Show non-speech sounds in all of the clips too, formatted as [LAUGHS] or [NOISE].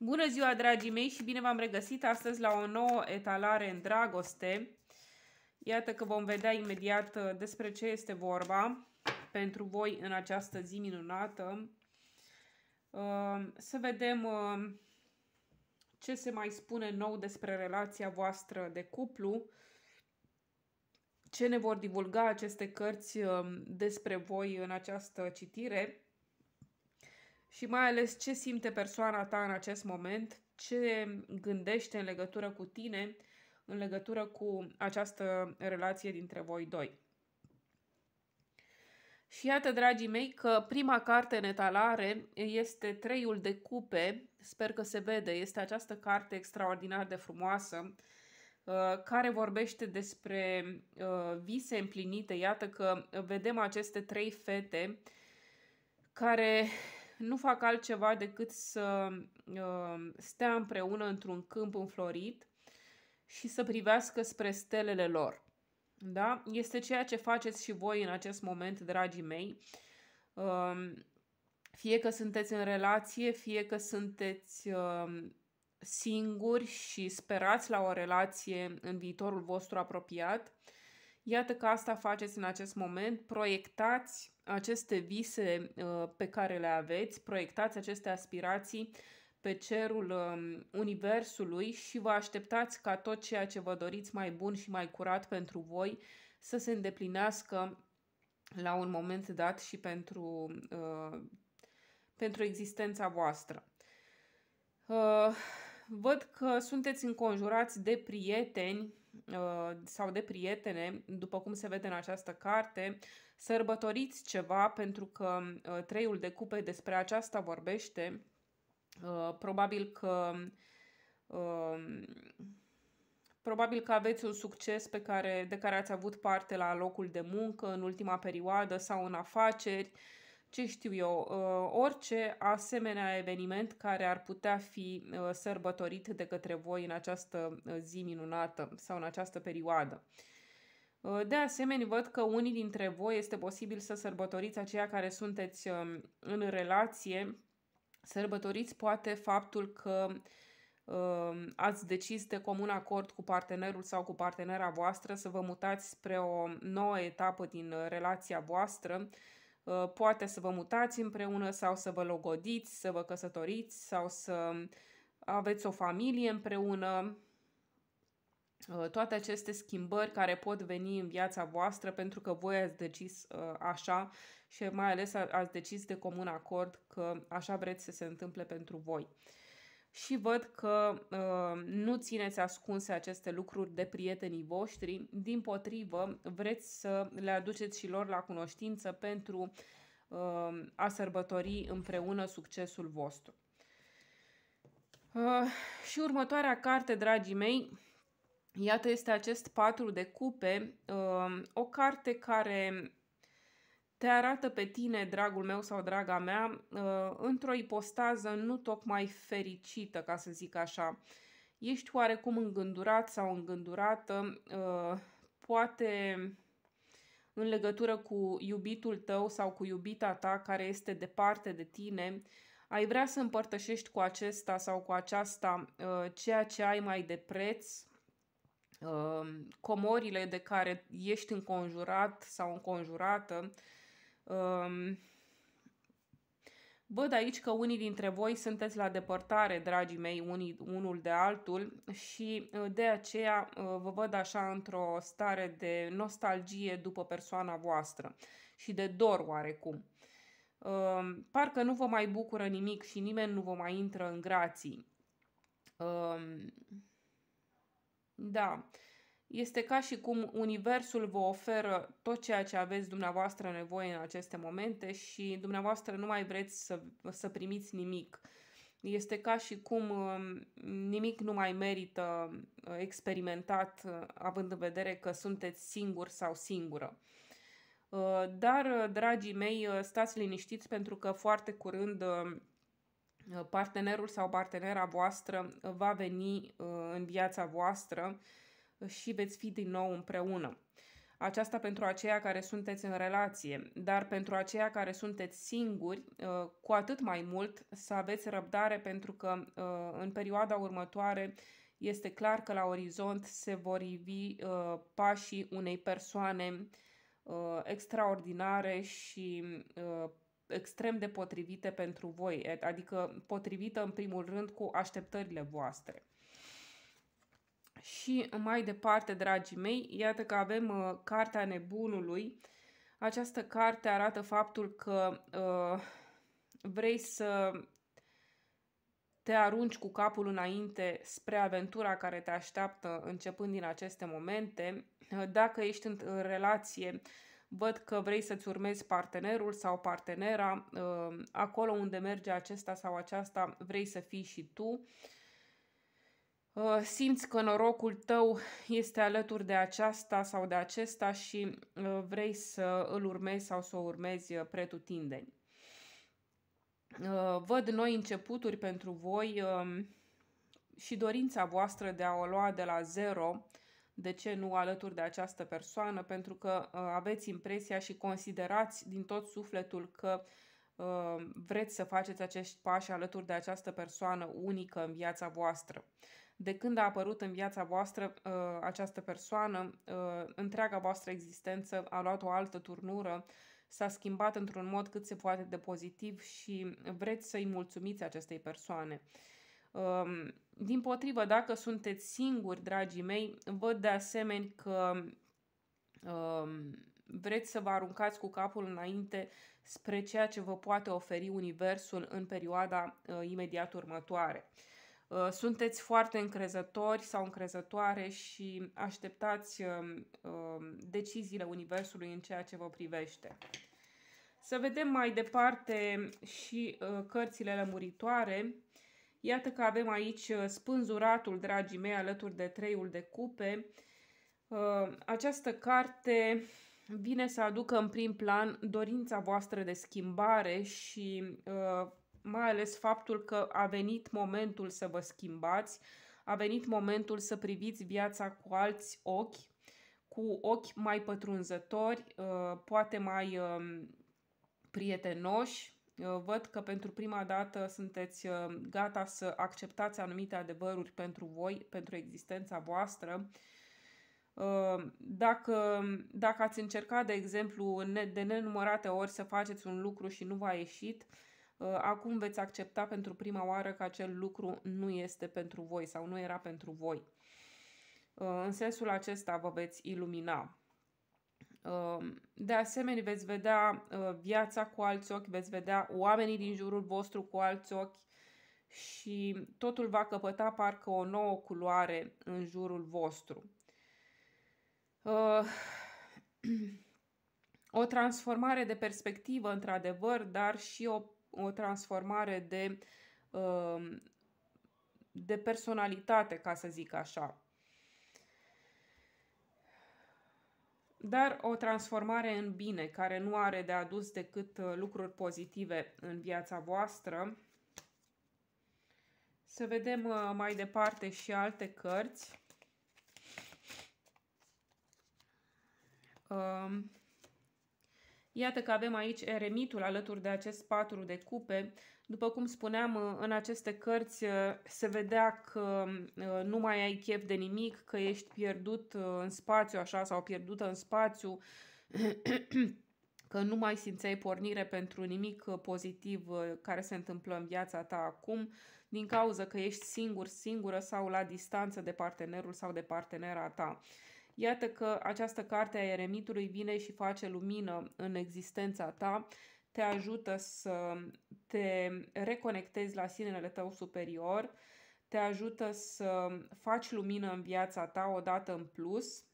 Bună ziua, dragii mei, și bine v-am regăsit astăzi la o nouă etalare în dragoste. Iată că vom vedea imediat uh, despre ce este vorba pentru voi în această zi minunată. Uh, să vedem uh, ce se mai spune nou despre relația voastră de cuplu, ce ne vor divulga aceste cărți despre voi în această citire și mai ales ce simte persoana ta în acest moment, ce gândește în legătură cu tine, în legătură cu această relație dintre voi doi. Și iată, dragii mei, că prima carte în etalare este Treiul de cupe, sper că se vede, este această carte extraordinar de frumoasă, uh, care vorbește despre uh, vise împlinite. Iată că vedem aceste trei fete care nu fac altceva decât să uh, stea împreună într-un câmp înflorit și să privească spre stelele lor. Da? Este ceea ce faceți și voi în acest moment, dragii mei. Um, fie că sunteți în relație, fie că sunteți um, singuri și sperați la o relație în viitorul vostru apropiat – Iată că asta faceți în acest moment, proiectați aceste vise uh, pe care le aveți, proiectați aceste aspirații pe cerul um, universului și vă așteptați ca tot ceea ce vă doriți mai bun și mai curat pentru voi să se îndeplinească la un moment dat și pentru, uh, pentru existența voastră. Uh, văd că sunteți înconjurați de prieteni Uh, sau de prietene, după cum se vede în această carte, sărbătoriți ceva pentru că uh, treiul de cupe despre aceasta vorbește. Uh, probabil că um, probabil că aveți un succes pe care, de care ați avut parte la locul de muncă în ultima perioadă sau în afaceri. Uh, ce știu eu, uh, orice asemenea eveniment care ar putea fi uh, sărbătorit de către voi în această uh, zi minunată sau în această perioadă. De asemenea, văd că unii dintre voi este posibil să sărbătoriți aceia care sunteți um, în relație, sărbătoriți poate faptul că um, ați decis de comun acord cu partenerul sau cu partenera voastră să vă mutați spre o nouă etapă din relația voastră, Uh, poate să vă mutați împreună sau să vă logodiți, să vă căsătoriți sau să aveți o familie împreună. Uh, toate aceste schimbări care pot veni în viața voastră pentru că voi ați decis uh, așa și mai ales ați decis de comun acord că așa vreți să se întâmple pentru voi și văd că uh, nu țineți ascunse aceste lucruri de prietenii voștri, din potrivă vreți să le aduceți și lor la cunoștință pentru uh, a sărbători împreună succesul vostru. Uh, și următoarea carte, dragii mei, iată este acest patru de cupe, uh, o carte care te arată pe tine, dragul meu sau draga mea, uh, într-o ipostază nu tocmai fericită, ca să zic așa. Ești oarecum îngândurat sau îngândurată, uh, poate în legătură cu iubitul tău sau cu iubita ta care este departe de tine, ai vrea să împărtășești cu acesta sau cu aceasta uh, ceea ce ai mai de preț, comorile de care ești înconjurat sau înconjurată, Um, Văd aici că unii dintre voi sunteți la depărtare, dragii mei, unii, unul de altul și uh, de aceea uh, vă văd așa într-o stare de nostalgie după persoana voastră și de dor oarecum. Um, parcă nu vă mai bucură nimic și nimeni nu vă mai intră în grații. Um, da. Este ca și cum Universul vă oferă tot ceea ce aveți dumneavoastră nevoie în aceste momente și dumneavoastră nu mai vreți să, să primiți nimic. Este ca și cum um, nimic nu mai merită uh, experimentat, uh, având în vedere că sunteți singur sau singură. Uh, dar, dragii mei, stați liniștiți pentru că foarte curând partenerul sau partenera voastră va veni în viața voastră și veți fi din nou împreună. Aceasta pentru aceia care sunteți în relație, dar pentru aceia care sunteți singuri, uh, cu atât mai mult să aveți răbdare pentru că uh, în perioada următoare este clar că la orizont se vor ivi uh, pașii unei persoane extraordinare și extrem de potrivite pentru voi, adică potrivită în primul rând cu așteptările voastre. Și mai departe, dragii mei, iată că avem uh, Cartea Nebunului. Această carte arată faptul că uh, vrei să te arunci cu capul înainte spre aventura care te așteaptă începând din aceste momente. Uh, dacă ești în relație, văd că vrei să-ți urmezi partenerul sau partenera, uh, acolo unde merge acesta sau aceasta vrei să fii și tu. Uh, simți că norocul tău este alături de aceasta sau de acesta și uh, vrei să îl urmezi sau să o urmezi uh, pretutindeni. văd noi începuturi pentru voi um, și dorința voastră de a o lua de la zero, de ce nu alături de această persoană, pentru că aveți impresia și considerați din tot sufletul că vreți să faceți acești pași alături de această persoană unică în viața voastră de când a apărut în viața voastră uh, această persoană, uh, întreaga voastră existență a luat o altă turnură, s-a schimbat într-un mod cât se poate de pozitiv și vreți să-i mulțumiți acestei persoane. Um, din potrivă, dacă sunteți singuri, dragii mei, văd de asemenea că um, vreți să vă aruncați cu capul înainte spre ceea ce vă poate oferi Universul în perioada uh, imediat următoare. Uh, sunteți foarte încrezători sau încrezătoare și așteptați um, um, deciziile Universului în ceea ce vă privește. Să vedem mai departe și uh, cărțile lămuritoare. Iată că avem aici uh, spânzuratul, dragii mei, alături de treiul de cupe. Această carte vine să aducă în prim plan dorința voastră de schimbare și mai ales faptul că a venit momentul să vă schimbați, a venit momentul să priviți viața cu alți ochi, cu ochi mai pătrunzători, uh, poate mai um, prietenoși. Uh, văd că pentru prima dată sunteți uh, gata să acceptați anumite adevăruri pentru voi, pentru existența voastră. Dacă, dacă ați încercat, de exemplu, de nenumărate ori să faceți un lucru și nu v-a ieșit, Ă, acum veți accepta pentru prima oară că acel lucru nu este pentru voi sau nu era pentru voi. Ă, în sensul acesta vă veți ilumina. Ă, de asemenea, veți vedea viața cu alți ochi, veți vedea oamenii din jurul vostru cu alți ochi și totul va căpăta parcă o nouă culoare în jurul vostru. [CLEARS THROAT] O transformare de perspectivă, într-adevăr, dar și o o transformare de, um, de personalitate, ca să zic așa. Dar o transformare în bine, care nu are de adus decât uh, lucruri pozitive în viața voastră. Să vedem uh, mai departe și alte cărți. Um, Iată că avem aici eremitul alături de acest patru de cupe. După cum spuneam, uh, în aceste cărți uh, se vedea că uh, nu mai ai chef de nimic, că ești pierdut în spațiu așa sau pierdută în spațiu, [CLEARS THROAT] că nu mai simțeai pornire pentru nimic pozitiv care se întâmplă în viața ta acum, din cauza că ești singur, singură sau la distanță de partenerul sau de partenera ta. Iată că această carte a Eremitului vine și face lumină în existența ta, te ajută să te reconectezi la sinele tău superior, te ajută să faci lumină în viața ta o dată în plus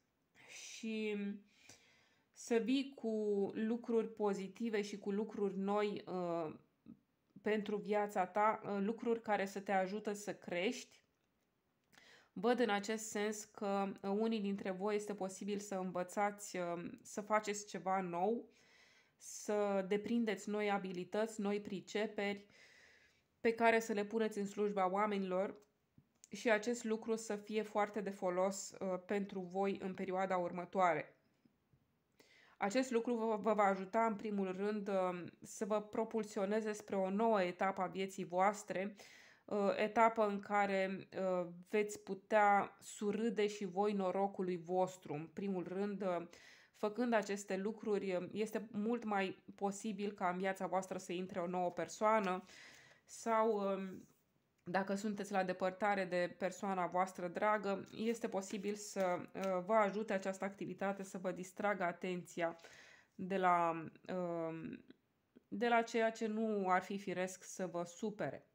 și să vii cu lucruri pozitive și cu lucruri noi uh, pentru viața ta, uh, lucruri care să te ajută să crești Văd în acest sens că uh, unii dintre voi este posibil să învățați uh, să faceți ceva nou, să deprindeți noi abilități, noi priceperi pe care să le puneți în slujba oamenilor și acest lucru să fie foarte de folos uh, pentru voi în perioada următoare. Acest lucru vă, va ajuta în primul rând să vă propulsioneze spre o nouă etapă a vieții voastre, Uh, etapă în care uh, veți putea surâde și voi norocului vostru. În primul rând, uh, făcând aceste lucruri, este mult mai posibil ca în viața voastră să intre o nouă persoană sau um, dacă sunteți la depărtare de persoana voastră dragă, este posibil să vă ajute această activitate să vă distragă atenția de la, um, de la ceea ce nu ar fi firesc să vă supere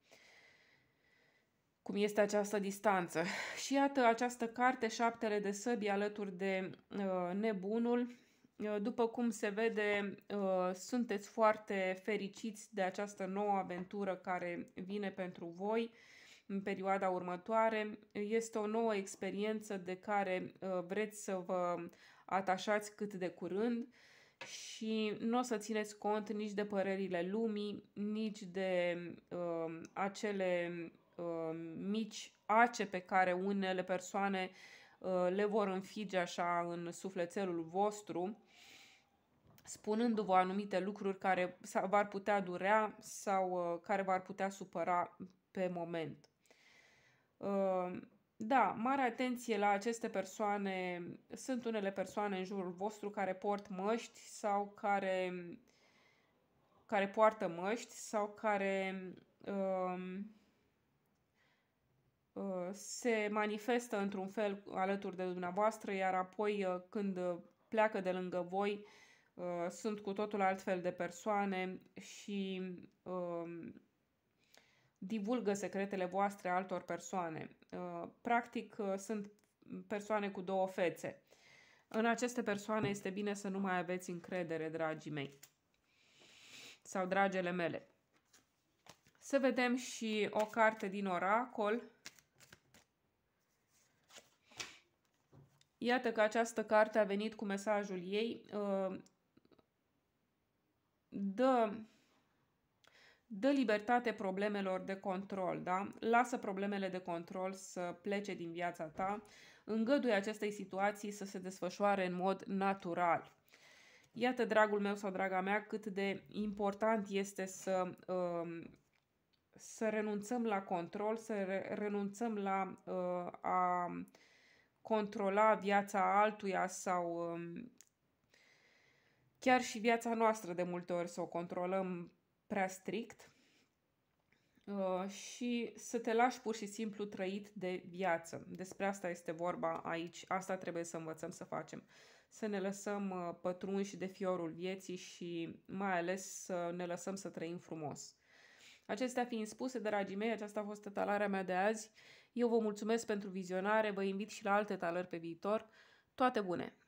cum este această distanță. [LAUGHS] Și iată această carte, Șaptele de săbi alături de uh, nebunul. Uh, după cum se vede, uh, sunteți foarte fericiți de această nouă aventură care vine pentru voi în perioada următoare. Este o nouă experiență de care uh, vreți să vă atașați cât de curând și nu o să țineți cont nici de părerile lumii, nici de uh, acele Uh, mici ace pe care unele persoane uh, le vor înfige așa în sufletelul vostru, spunându-vă anumite lucruri care v-ar putea durea sau uh, care v-ar putea supăra pe moment. Da, mare atenție la aceste persoane. Sunt unele persoane în jurul vostru care port măști sau care, care poartă măști sau care uh, se manifestă într-un fel alături de dumneavoastră, iar apoi uh, când uh, pleacă de lângă voi, uh, sunt cu totul altfel de persoane și um, divulgă secretele voastre altor persoane. Practic, sunt persoane cu două fețe. În aceste persoane este bine să nu mai aveți încredere, dragii mei sau dragele mele. Să vedem și o carte din oracol Iată că această carte a venit cu mesajul ei. Uh, dă, dă libertate problemelor de control, da? Lasă problemele de control să plece din viața ta. Îngăduie acestei situații să se desfășoare în mod natural. Iată, dragul meu sau draga mea, cât de important este să, uh, să renunțăm la control, să renunțăm la uh, a controla viața altuia sau um, chiar și viața noastră de multe ori să o controlăm prea strict uh, și să te lași pur și simplu trăit de viață. Despre asta este vorba aici, asta trebuie să învățăm să facem. Să ne lăsăm uh, pătrunși de fiorul vieții și mai ales să ne lăsăm să trăim frumos. Acestea fiind spuse, dragii mei, aceasta a fost tătalarea mea de azi. Eu vă mulțumesc pentru vizionare, vă invit și la alte talări pe viitor. Toate bune!